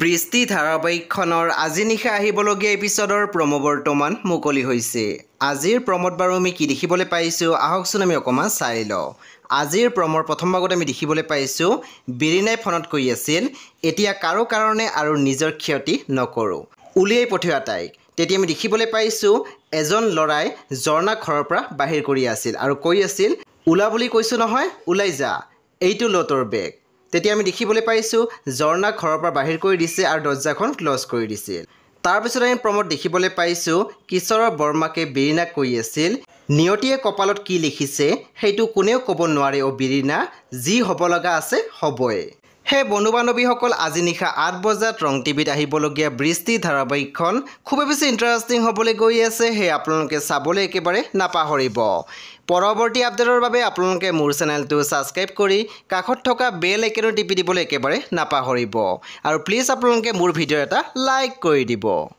বৃষ্টি ধাৰাবাহিকখনৰ আজি নিশা আহিবলগীয়া এপিছ'ডৰ প্ৰম' বৰ্তমান মুকলি হৈছে আজিৰ প্ৰমত বাৰু আমি কি দেখিবলৈ পাইছোঁ আহকচোন আমি অকণমান চাই লওঁ আজিৰ প্ৰমৰ প্ৰথম ভাগত আমি দেখিবলৈ পাইছোঁ বিৰিণাই ফোনত কৈ আছিল এতিয়া কাৰো কাৰণে আৰু নিজৰ ক্ষতি নকৰোঁ উলিয়াই পঠিওৱা তাইক তেতিয়া আমি দেখিবলৈ পাইছোঁ এজন ল'ৰাই ঝৰ্ণা ঘৰৰ পৰা বাহিৰ কৰি আছিল আৰু কৈ আছিল ওলা বুলি কৈছোঁ নহয় ওলাই যা এইটো ল'টৰ বেগ তেতিয়া আমি দেখিবলৈ পাইছোঁ ঝৰ্ণা ঘৰৰ পৰা বাহিৰ কৰি দিছে আৰু দৰ্জাখন ক্ল'জ কৰি দিছিল তাৰপিছত আমি প্ৰমোদ দেখিবলৈ পাইছোঁ কিশোৰৰ বৰ্মাকে বিৰিণাক কৈ আছিল নিয়তিয়ে কপালত কি লিখিছে সেইটো কোনেও ক'ব নোৱাৰে অ' বিৰিণা যি হ'ব লগা আছে হ'বই সেই বন্ধু বান্ধৱীসকল আজি নিশা আঠ বজাত ৰং টিভিত আহিবলগীয়া বৃষ্টি ধাৰাবাহিকখন খুবেই বেছি ইণ্টাৰেষ্টিং হ'বলৈ গৈ আছে সেই আপোনালোকে চাবলৈ একেবাৰে নাপাহৰিব পৰৱৰ্তী আপডেটৰ বাবে আপোনালোকে মোৰ চেনেলটো ছাবস্ক্ৰাইব কৰি কাষত থকা বেল একেনো টিপি দিবলৈ একেবাৰে নাপাহৰিব আৰু প্লিজ আপোনালোকে মোৰ ভিডিঅ' এটা লাইক কৰি দিব